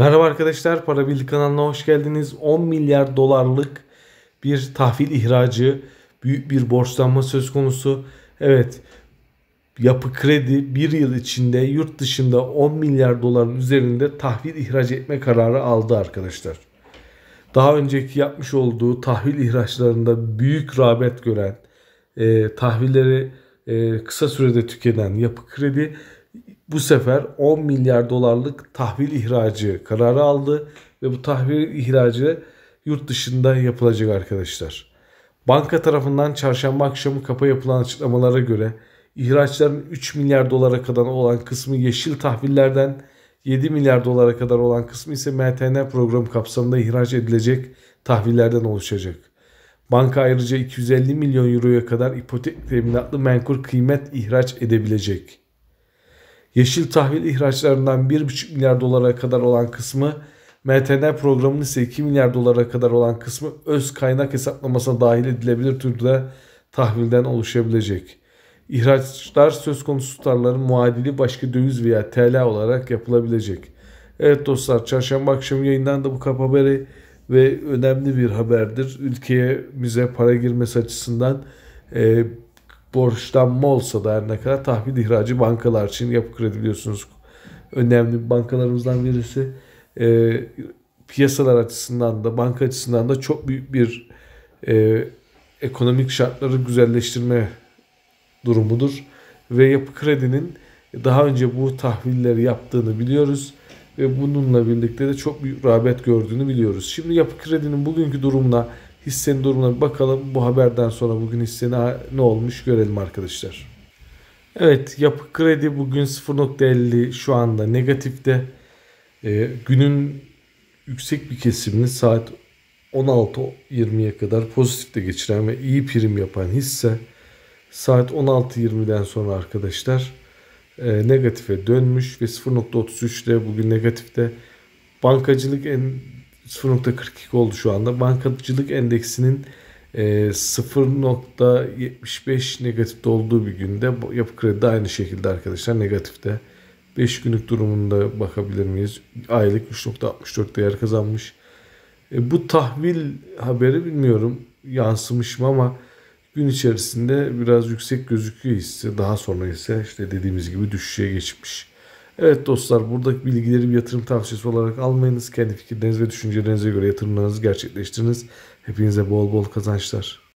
Merhaba arkadaşlar, Para Bildi kanalına hoş geldiniz. 10 milyar dolarlık bir tahvil ihracı, büyük bir borçlanma söz konusu. Evet, yapı kredi bir yıl içinde yurt dışında 10 milyar doların üzerinde tahvil ihraç etme kararı aldı arkadaşlar. Daha önceki yapmış olduğu tahvil ihraçlarında büyük rağbet gören, e, tahvilleri e, kısa sürede tüketen yapı kredi bu sefer 10 milyar dolarlık tahvil ihracı kararı aldı ve bu tahvil ihracı yurt dışında yapılacak arkadaşlar. Banka tarafından çarşamba akşamı kapa yapılan açıklamalara göre ihraçların 3 milyar dolara kadar olan kısmı yeşil tahvillerden 7 milyar dolara kadar olan kısmı ise MTN programı kapsamında ihraç edilecek tahvillerden oluşacak. Banka ayrıca 250 milyon euroya kadar ipotek teminatlı menkul kıymet ihraç edebilecek. Yeşil tahvil ihraçlarından 1,5 milyar dolara kadar olan kısmı, MTN programının ise 2 milyar dolara kadar olan kısmı öz kaynak hesaplamasına dahil edilebilir türde tahvilden oluşabilecek. İhraçlar söz konusu tutarların muadili başka döviz veya TL olarak yapılabilecek. Evet dostlar çarşamba akşamı da bu kap haberi ve önemli bir haberdir. Ülkeye bize para girmesi açısından e, borçlanma olsa da her ne kadar tahvil ihracı bankalar için yapı kredi biliyorsunuz önemli bankalarımızdan birisi. E, piyasalar açısından da banka açısından da çok büyük bir e, ekonomik şartları güzelleştirme durumudur. Ve yapı kredinin daha önce bu tahvilleri yaptığını biliyoruz. Ve bununla birlikte de çok büyük rağbet gördüğünü biliyoruz. Şimdi yapı kredinin bugünkü durumuna Hissenin durumuna bir bakalım. Bu haberden sonra bugün hissene ne olmuş görelim arkadaşlar. Evet yapı kredi bugün 0.50 şu anda negatifte. Ee, günün yüksek bir kesimini saat 16.20'ye kadar pozitifte geçiren ve iyi prim yapan hisse saat 16.20'den sonra arkadaşlar e, negatife dönmüş ve 0.33'te bugün negatifte bankacılık en 0.42 oldu şu anda. Bankacılık endeksinin 0.75 e, negatifte olduğu bir günde yapı kredi de aynı şekilde arkadaşlar negatifte. 5 günlük durumunda bakabilir miyiz? Aylık 3.64 değer kazanmış. E, bu tahvil haberi bilmiyorum yansımış mı ama gün içerisinde biraz yüksek gözüküyor hisse. Daha sonra ise işte dediğimiz gibi düşüşe geçmiş. Evet dostlar buradaki bilgileri bir yatırım tavsiyesi olarak almayınız. Kendi fikirlerinize ve düşüncelerinize göre yatırımlarınızı gerçekleştiriniz. Hepinize bol bol kazançlar.